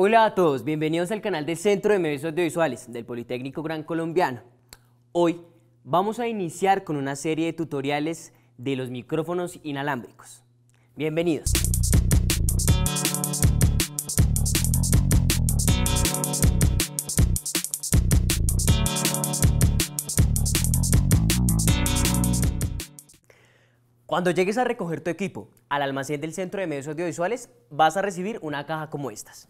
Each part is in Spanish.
Hola a todos, bienvenidos al canal del Centro de Medios Audiovisuales del Politécnico Gran Colombiano. Hoy vamos a iniciar con una serie de tutoriales de los micrófonos inalámbricos. Bienvenidos. Cuando llegues a recoger tu equipo al almacén del Centro de Medios Audiovisuales, vas a recibir una caja como estas.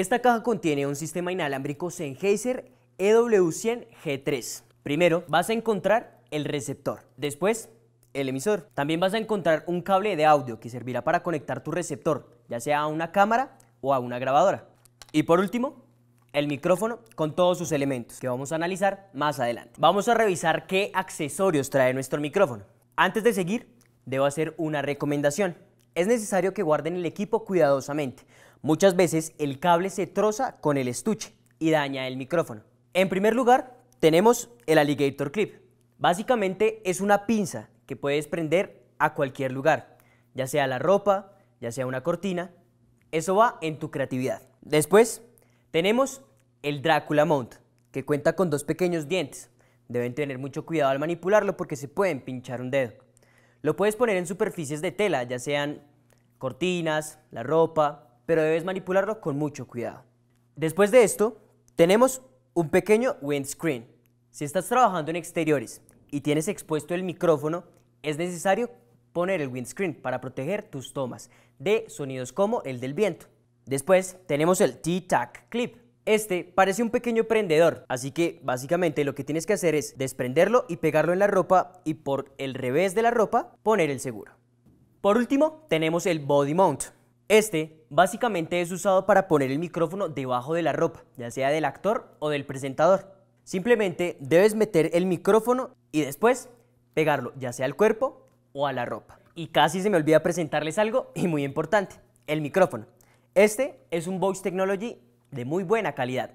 Esta caja contiene un sistema inalámbrico Sennheiser EW100 G3. Primero vas a encontrar el receptor, después el emisor. También vas a encontrar un cable de audio que servirá para conectar tu receptor, ya sea a una cámara o a una grabadora. Y por último, el micrófono con todos sus elementos que vamos a analizar más adelante. Vamos a revisar qué accesorios trae nuestro micrófono. Antes de seguir, debo hacer una recomendación. Es necesario que guarden el equipo cuidadosamente Muchas veces el cable se troza con el estuche y daña el micrófono. En primer lugar, tenemos el alligator clip. Básicamente es una pinza que puedes prender a cualquier lugar, ya sea la ropa, ya sea una cortina. Eso va en tu creatividad. Después, tenemos el Drácula Mount, que cuenta con dos pequeños dientes. Deben tener mucho cuidado al manipularlo porque se pueden pinchar un dedo. Lo puedes poner en superficies de tela, ya sean cortinas, la ropa, pero debes manipularlo con mucho cuidado. Después de esto, tenemos un pequeño windscreen. Si estás trabajando en exteriores y tienes expuesto el micrófono, es necesario poner el windscreen para proteger tus tomas de sonidos como el del viento. Después tenemos el T-Tac Clip. Este parece un pequeño prendedor, así que básicamente lo que tienes que hacer es desprenderlo y pegarlo en la ropa y por el revés de la ropa poner el seguro. Por último tenemos el Body Mount. Este básicamente es usado para poner el micrófono debajo de la ropa, ya sea del actor o del presentador. Simplemente debes meter el micrófono y después pegarlo ya sea al cuerpo o a la ropa. Y casi se me olvida presentarles algo y muy importante, el micrófono. Este es un Voice Technology de muy buena calidad.